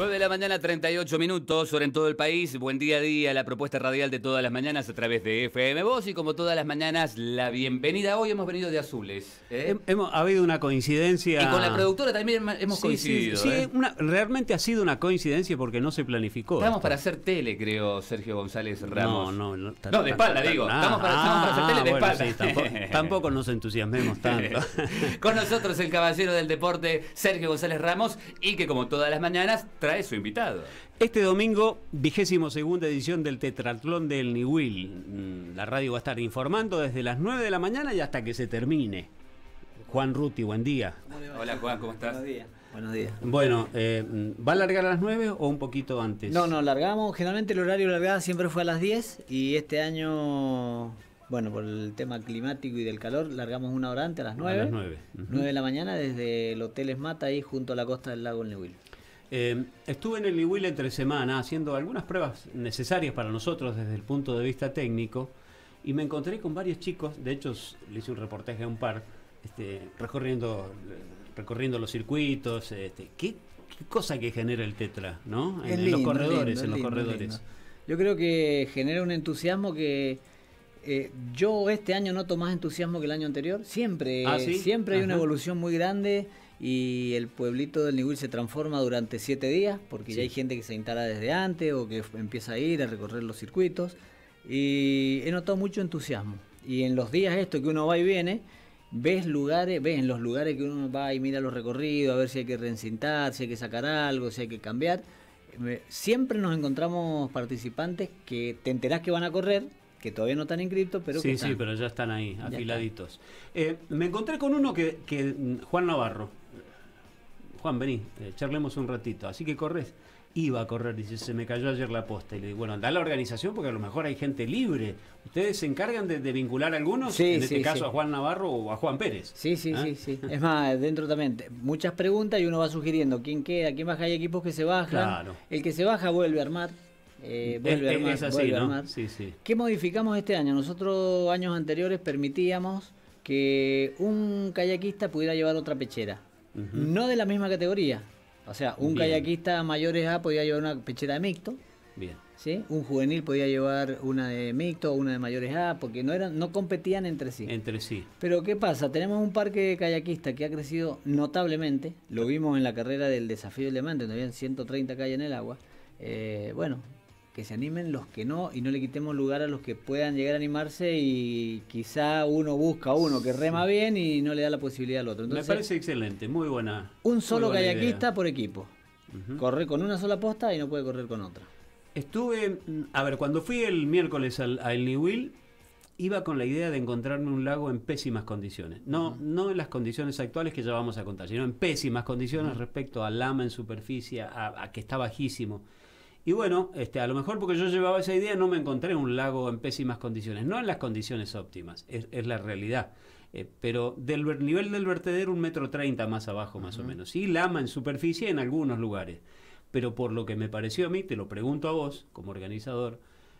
9 de la mañana, 38 minutos, hora en todo el país. Buen día a día, la propuesta radial de todas las mañanas a través de FM Voz. Y como todas las mañanas, la bienvenida. Hoy hemos venido de azules. ¿eh? Hemos, ha habido una coincidencia. Y con la productora también hemos coincidido. ¿eh? realmente ha sido una coincidencia porque no se planificó. Estamos para hacer tele, creo, Sergio González Ramos. No, no, no. de espalda, digo. Ah, estamos, para, hacer tele de espalda. Tampoco, nos entusiasmemos tanto. con nosotros, el caballero del deporte, Sergio González Ramos. Y que como todas las mañanas, es su invitado. Este domingo, vigésimo segunda edición del Tetratlón del Niwil. Mm, la radio va a estar informando desde las 9 de la mañana y hasta que se termine. Juan Ruti, buen día. Hola Juan, ¿cómo estás? Buenos días. Buenos días. Bueno, eh, ¿va a largar a las 9 o un poquito antes? No, no, largamos. Generalmente el horario largado siempre fue a las 10 y este año bueno, por el tema climático y del calor, largamos una hora antes a las 9. A las 9. 9 de la mañana desde el Hotel Esmata, ahí junto a la costa del lago Niwil eh, estuve en el Iwil entre semana haciendo algunas pruebas necesarias para nosotros desde el punto de vista técnico y me encontré con varios chicos, de hecho le hice un reportaje a un par, este, recorriendo, recorriendo los circuitos, este, ¿qué, cosa que genera el tetra, ¿no? En, los corredores, en los corredores. Yo creo que genera un entusiasmo que eh, yo este año noto más entusiasmo que el año anterior. Siempre, ah, siempre hay una evolución muy grande y el pueblito del Nigüil se transforma durante siete días, porque ya hay gente que se instala desde antes o que empieza a ir a recorrer los circuitos. Y he notado mucho entusiasmo. Y en los días esto que uno va y viene, ves lugares, ves en los lugares que uno va y mira los recorridos, a ver si hay que reencintar, si hay que sacar algo, si hay que cambiar. Siempre nos encontramos participantes que te enterás que van a correr, que todavía no están inscritos, pero... Sí, que están. sí, pero ya están ahí, afiladitos. Eh, me encontré con uno que mm, Juan Navarro, Juan, vení, eh, charlemos un ratito. Así que corres. Iba a correr, dice, se me cayó ayer la posta. Y le digo, bueno, anda a la organización porque a lo mejor hay gente libre. ¿Ustedes se encargan de, vincular a algunos? Sí, en este caso a Juan Navarro o a Juan Pérez. Sí, sí, ¿Ah? sí, sí. Es más, dentro también, muchas preguntas y uno va sugiriendo quién queda, quién baja. Hay equipos que se bajan. Claro. El que se baja vuelve a armar. Eh, a armar, Sí, sí. ¿Qué modificamos este año? Nosotros años anteriores permitíamos que un kayakista pudiera llevar otra pechera no de la misma categoría. O sea, un kayakista mayores A podía llevar una pechera de mixto. Bien. ¿sí? Un juvenil podía llevar una de mixto, una de mayores A, porque no eran, no competían entre sí. Entre sí. Pero ¿qué pasa? Tenemos un parque de kayakistas que ha crecido notablemente. Lo vimos en la carrera del desafío del diamante, donde habían 130 calles en el agua. Eh, bueno, que se animen los que no y no le quitemos lugar a los que puedan llegar a animarse y quizá uno busca a uno que rema bien y no le da la posibilidad al otro. Me parece excelente, muy buena. Un solo buena kayakista por equipo. Corre con una sola posta y no puede correr con otra. Estuve, mm, a ver, cuando fui el miércoles al, New Will, iba con la idea de encontrarme un lago en pésimas condiciones. No, no en las condiciones actuales que ya vamos a contar, sino en pésimas condiciones respecto a lama en superficie, a que está bajísimo. Y bueno, este, a lo mejor porque yo llevaba esa idea no me encontré un lago en pésimas condiciones, no en las condiciones óptimas, es, la realidad. Eh, pero del nivel del vertedero un metro treinta más abajo más o menos. Y lama en superficie en algunos lugares. Pero por lo que me pareció a mí, te lo pregunto a vos como organizador,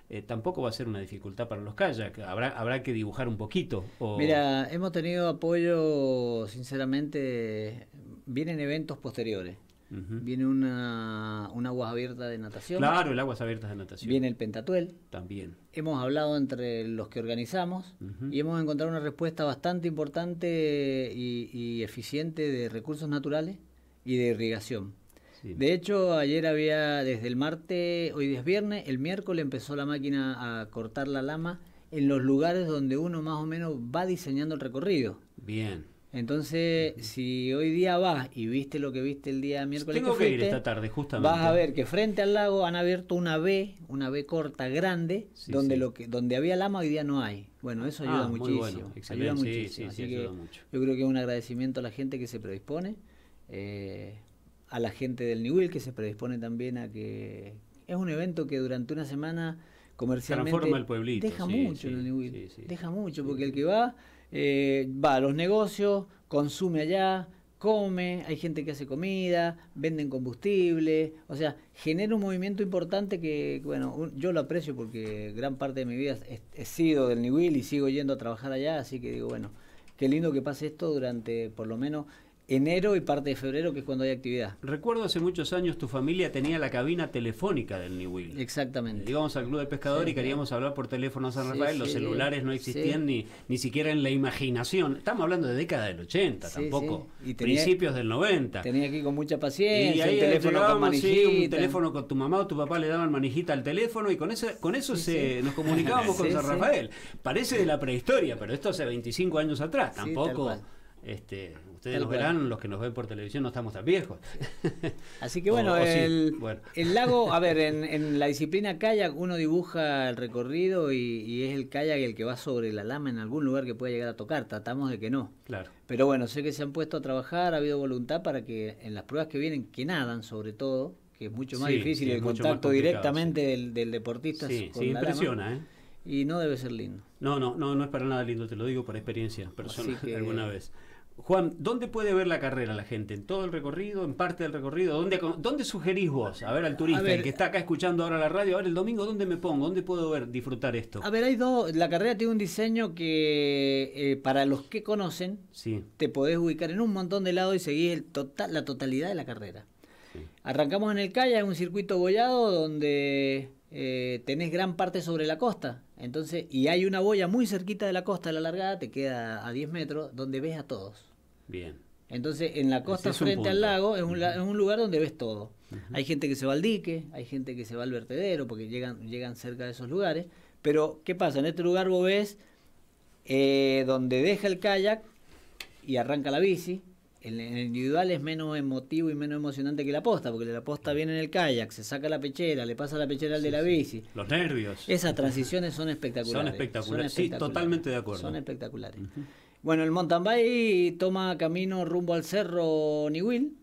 eh, tampoco va a ser una dificultad para los kayaks. Habrá, habrá que dibujar un poquito. Mira, hemos tenido apoyo, sinceramente, vienen eventos posteriores viene una, un aguas abierta de natación. Claro, el aguas abierta de natación. Viene el Pentatuel. También. Hemos hablado entre los que organizamos y hemos encontrado una respuesta bastante importante y, eficiente de recursos naturales y de irrigación. De hecho, ayer había, desde el martes, hoy es viernes, el miércoles empezó la máquina a cortar la lama en los lugares donde uno más o menos va diseñando el recorrido. Bien. Entonces, si hoy día vas y viste lo que viste el día miércoles Tengo que, ir esta tarde, justamente. Vas a ver que frente al lago han abierto una B, una B corta grande, donde lo que donde había lama hoy día no hay. Bueno, eso ayuda ah, muchísimo. ayuda muchísimo. yo creo que es un agradecimiento a la gente que se predispone, eh, a la gente del Niwil que se predispone también a que es un evento que durante una semana comercialmente Transforma el pueblito, deja mucho en el deja mucho porque el que va eh, va a los negocios, consume allá, come, hay gente que hace comida, venden combustible, o sea, genera un movimiento importante que, bueno, yo lo aprecio porque gran parte de mi vida he, sido del will y sigo yendo a trabajar allá, así que digo, bueno, qué lindo que pase esto durante por lo menos enero y parte de febrero, que es cuando hay actividad. Recuerdo hace muchos años tu familia tenía la cabina telefónica del New Will. Exactamente. íbamos al Club de Pescador y queríamos hablar por teléfono a San Rafael, los celulares no existían ni, ni siquiera en la imaginación. Estamos hablando de década del 80 tampoco, principios del 90. Tenía que ir con mucha paciencia, y ahí el teléfono con un teléfono con tu mamá o tu papá le daban manijita al teléfono y con, ese, con eso se, nos comunicábamos con San Rafael. Parece de la prehistoria, pero esto hace 25 años atrás, tampoco... Este, ustedes los nos verán, los que nos ven por televisión no estamos tan viejos. Así que bueno, el, lago, a ver, en, en, la disciplina kayak uno dibuja el recorrido y, es el kayak el que va sobre la lama en algún lugar que pueda llegar a tocar, tratamos de que no. Claro. Pero bueno, sé que se han puesto a trabajar, ha habido voluntad para que en las pruebas que vienen, que nadan sobre todo, que es mucho más difícil el contacto directamente del, deportista. Sí, con impresiona, ¿eh? y no debe ser lindo. No, no, no, no es para nada lindo, te lo digo por experiencia personal alguna vez. Juan, ¿dónde puede ver la carrera la gente? ¿En todo el recorrido? ¿En parte del recorrido? ¿Dónde, dónde sugerís vos? A ver, al turista, el que está acá escuchando ahora la radio, a ver el domingo, ¿dónde me pongo? ¿Dónde puedo ver, disfrutar esto? A ver, hay dos. La carrera tiene un diseño que, eh, para los que conocen, sí. te podés ubicar en un montón de lados y seguir la totalidad de la carrera. Arrancamos en el calle, es un circuito bollado donde eh, tenés gran parte sobre la costa. Entonces, y hay una boya muy cerquita de la costa, a la largada, te queda a 10 metros, donde ves a todos. Bien. Entonces, en la costa frente al lago es un, lugar donde ves todo. Hay gente que se va al dique, hay gente que se va al vertedero, porque llegan, llegan cerca de esos lugares. Pero, ¿qué pasa? En este lugar vos ves eh, donde deja el kayak y arranca la bici. En el, individual es menos emotivo y menos emocionante que la posta, porque la posta viene en el kayak, se saca la pechera, le pasa la pechera al de la bici. Los nervios. Esas transiciones son espectaculares. Son espectaculares, sí, totalmente de acuerdo. Son espectaculares. Bueno, el mountain toma camino rumbo al cerro Niwil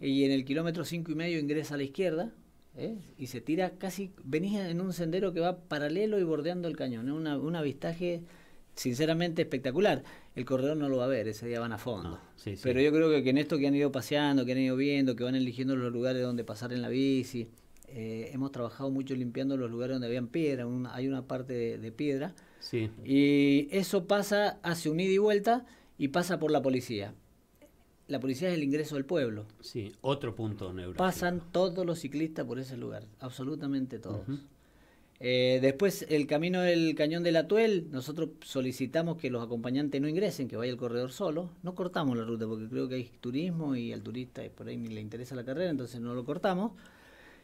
y en el kilómetro cinco y medio ingresa a la izquierda ¿eh? y se tira casi, venía en un sendero que va paralelo y bordeando el cañón, es ¿eh? Una, un avistaje sinceramente espectacular. El corredor no lo va a ver, ese día van a fondo. Ah, Pero yo creo que, que en esto que han ido paseando, que han ido viendo, que van eligiendo los lugares donde pasar en la bici, eh, hemos trabajado mucho limpiando los lugares donde había piedra, hay una parte de, piedra. Y eso pasa, hace un ida y vuelta y pasa por la policía. La policía es el ingreso del pueblo. Sí, otro punto neurálgico. Pasan todos los ciclistas por ese lugar, absolutamente todos. Eh, después, el camino del Cañón de la Atuel, nosotros solicitamos que los acompañantes no ingresen, que vaya el corredor solo. No cortamos la ruta porque creo que hay turismo y al turista por ahí ni le interesa la carrera, entonces no lo cortamos.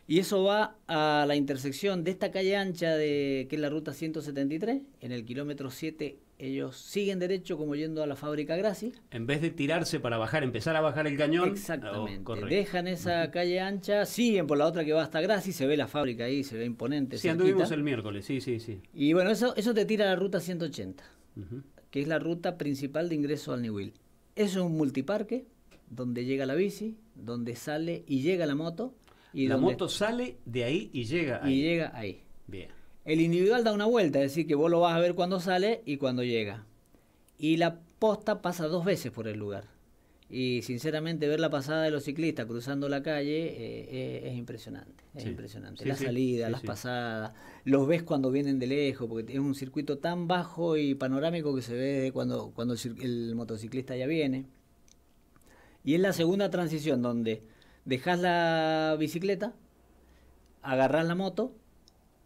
Y eso va a la intersección de esta calle ancha de que es la ruta 173, en el kilómetro 7 ellos siguen derecho como yendo a la fábrica Graci. En vez de tirarse para bajar, empezar a bajar el cañón. Oh, Exactamente. Dejan esa calle ancha, siguen por la otra que va hasta Graci, se ve la fábrica ahí, se ve imponente. Sí, anduvimos el miércoles, sí, sí, sí. Y bueno, eso, eso te tira a la ruta 180, que es la ruta principal de ingreso al Eso Es un multiparque donde llega la bici, donde sale y llega la moto la moto sale de ahí y llega ahí. Y llega ahí. Bien. El individual da una vuelta, es decir, que vos lo vas a ver cuando sale y cuando llega. Y la posta pasa dos veces por el lugar. Y sinceramente ver la pasada de los ciclistas cruzando la calle eh, eh, es impresionante. Es impresionante. la salida, las pasadas, los ves cuando vienen de lejos, porque es un circuito tan bajo y panorámico que se ve cuando, el motociclista ya viene. Y es la segunda transición donde dejas la bicicleta, agarras la moto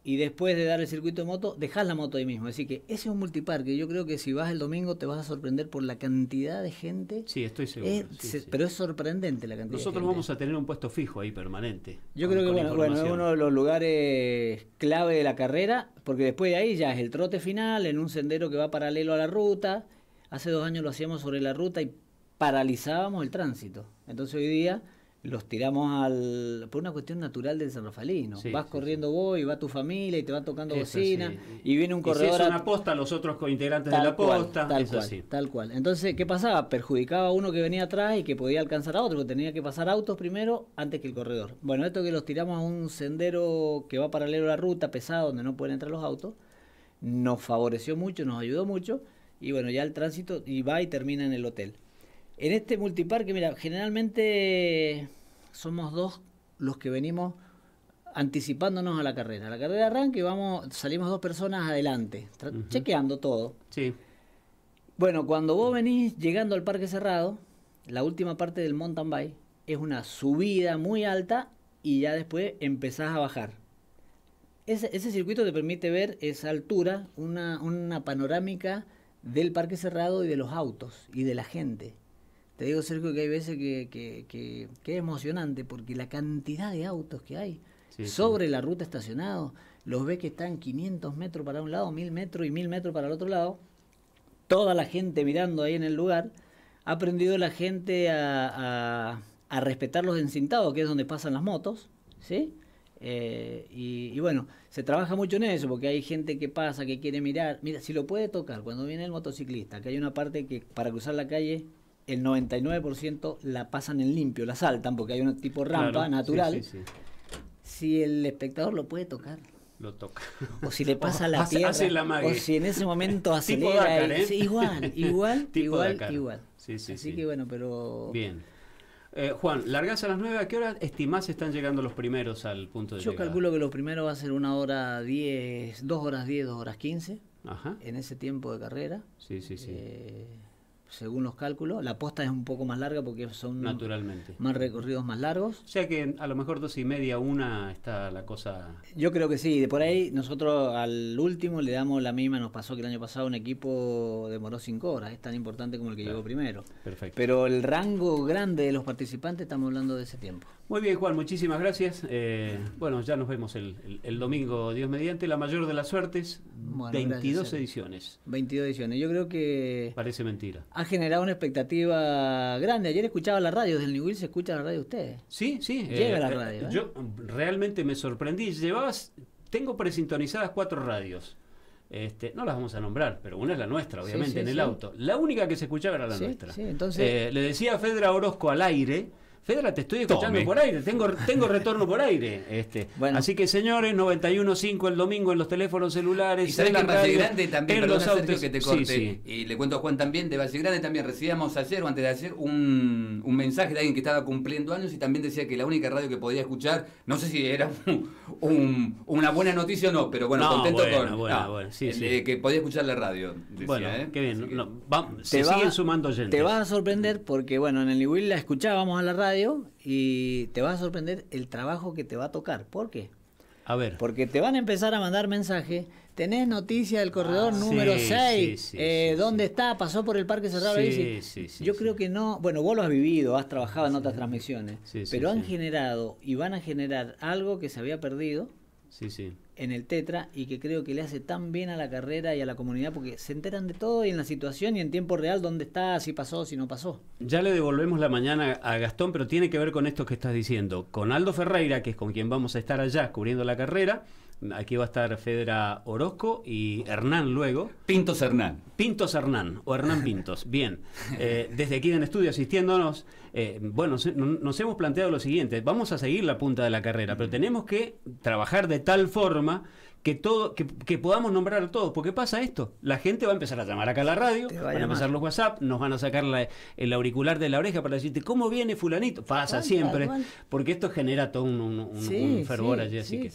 y después de dar el circuito de moto, dejas la moto ahí mismo. Así que ese es un multiparque. Yo creo que si vas el domingo te vas a sorprender por la cantidad de gente. Sí, estoy seguro. Pero es sorprendente la cantidad. Nosotros de gente. vamos a tener un puesto fijo ahí permanente. Yo creo que es uno de los lugares clave de la carrera, porque después de ahí ya es el trote final en un sendero que va paralelo a la ruta. Hace dos años lo hacíamos sobre la ruta y paralizábamos el tránsito. Entonces hoy día los tiramos al, por una cuestión natural del San Rafaelino, vas corriendo vos y va tu familia y te va tocando bocina y viene un corredor. Y una posta, los otros integrantes de la posta. tal, cual, Entonces, ¿qué pasaba? Perjudicaba a uno que venía atrás y que podía alcanzar a otro, que tenía que pasar autos primero antes que el corredor. Bueno, esto que los tiramos a un sendero que va paralelo a la ruta, pesado, donde no pueden entrar los autos, nos favoreció mucho, nos ayudó mucho y bueno, ya el tránsito y va y termina en el hotel. En este multiparque, mira, generalmente somos dos los que venimos anticipándonos a la carrera. La carrera arranca y vamos, salimos dos personas adelante, chequeando todo. Sí. Bueno, cuando vos venís llegando al parque cerrado, la última parte del mountain bike es una subida muy alta y ya después empezás a bajar. Ese, circuito te permite ver esa altura, una, una panorámica del parque cerrado y de los autos y de la gente. Te digo, Sergio, que hay veces que, es emocionante porque la cantidad de autos que hay sobre la ruta estacionados, los ves que están 500 metros para un lado, 1000 metros y 1000 metros para el otro lado, toda la gente mirando ahí en el lugar, ha aprendido la gente a, respetar los encintados, que es donde pasan las motos, ¿sí? Eh, y, bueno, se trabaja mucho en eso, porque hay gente que pasa, que quiere mirar. Mira, si lo puede tocar, cuando viene el motociclista, que hay una parte que para cruzar la calle el 99% la pasan en limpio, la saltan, porque hay un tipo rampa natural. Si el espectador lo puede tocar. Lo toca. O si le pasa la tierra. o si en ese momento acelera. igual, igual, igual, igual. Así que bueno, pero. Bien. Eh, Juan, largas a las 9, ¿a qué hora estimás están llegando los primeros al punto de Yo calculo que los primeros va a ser una hora 10, dos horas 10, dos horas 15. Ajá. En ese tiempo de carrera. Sí, sí, sí. Eh, según los cálculos. La posta es un poco más larga porque son Naturalmente. más recorridos más largos. O sea que a lo mejor dos y media, una está la cosa. Yo creo que sí. De por ahí nosotros al último le damos la misma. Nos pasó que el año pasado un equipo demoró cinco horas. Es tan importante como el que llegó primero. Perfecto. Pero el rango grande de los participantes estamos hablando de ese tiempo. Muy bien, Juan, muchísimas gracias. Eh, bueno, ya nos vemos el, domingo, Dios mediante. La mayor de las suertes, 22 ediciones. 22 ediciones. Yo creo que. Parece mentira. Ha generado una expectativa grande. Ayer escuchaba la radio, desde York se escucha la radio de ustedes. Sí, sí. Eh, Llega la eh, radio. Yo realmente me sorprendí. Llevabas. Tengo presintonizadas cuatro radios. Este, no las vamos a nombrar, pero una es la nuestra, obviamente, en el auto. La única que se escuchaba era la nuestra. Entonces... le decía a Fedra Orozco al aire Fedra, te estoy escuchando por aire, tengo, tengo retorno por aire. Este. Bueno. Así que señores, 91.5 el domingo en los teléfonos celulares. Y sabes que en Grande también, perdón, Sergio, que te corté. Y le cuento a Juan también, de base Grande también recibíamos ayer o antes de ayer un, mensaje de alguien que estaba cumpliendo años y también decía que la única radio que podía escuchar, no sé si era una buena noticia o no, pero bueno, contento con que podía escuchar la radio. bueno, ¿eh? qué bien. se siguen sumando gente. Te vas a sorprender porque, bueno, en el Iguil la escuchábamos a la radio y te va a sorprender el trabajo que te va a tocar. ¿Por qué? A ver. Porque te van a empezar a mandar mensajes. Tenés noticia del corredor ah, número 6. Eh, ¿Dónde está? ¿Pasó por el Parque Cerrado? Yo creo que no. Bueno, vos lo has vivido, has trabajado en otras transmisiones. pero han generado y van a generar algo que se había perdido sí, sí. en el Tetra y que creo que le hace tan bien a la carrera y a la comunidad porque se enteran de todo y en la situación y en tiempo real dónde está, si pasó, si no pasó. Ya le devolvemos la mañana a Gastón, pero tiene que ver con esto que estás diciendo, con Aldo Ferreira, que es con quien vamos a estar allá cubriendo la carrera Aquí va a estar Fedra Orozco y Hernán luego. Pintos Hernán. Pintos Hernán o Hernán Pintos. Bien, eh, desde aquí en el estudio asistiéndonos, eh, bueno, nos hemos planteado lo siguiente, vamos a seguir la punta de la carrera, pero tenemos que trabajar de tal forma que, todo, que, que, podamos nombrar a todos, porque pasa esto, la gente va a empezar a llamar acá a la radio, van a empezar los WhatsApp, nos van a sacar el auricular de la oreja para decirte, ¿cómo viene fulanito? Pasa siempre, porque esto genera todo un, fervor allí, así, que.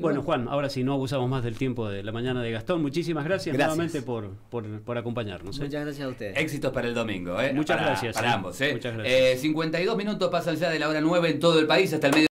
bueno, Juan, ahora si no abusamos más del tiempo de la mañana de Gastón, muchísimas gracias, nuevamente por, acompañarnos. ¿eh? Muchas gracias a ustedes. Éxitos para el domingo, ¿eh? Muchas gracias. Para ambos, ¿eh? Muchas gracias. 52 eh, minutos pasan ya de la hora 9 en todo el país hasta el medio.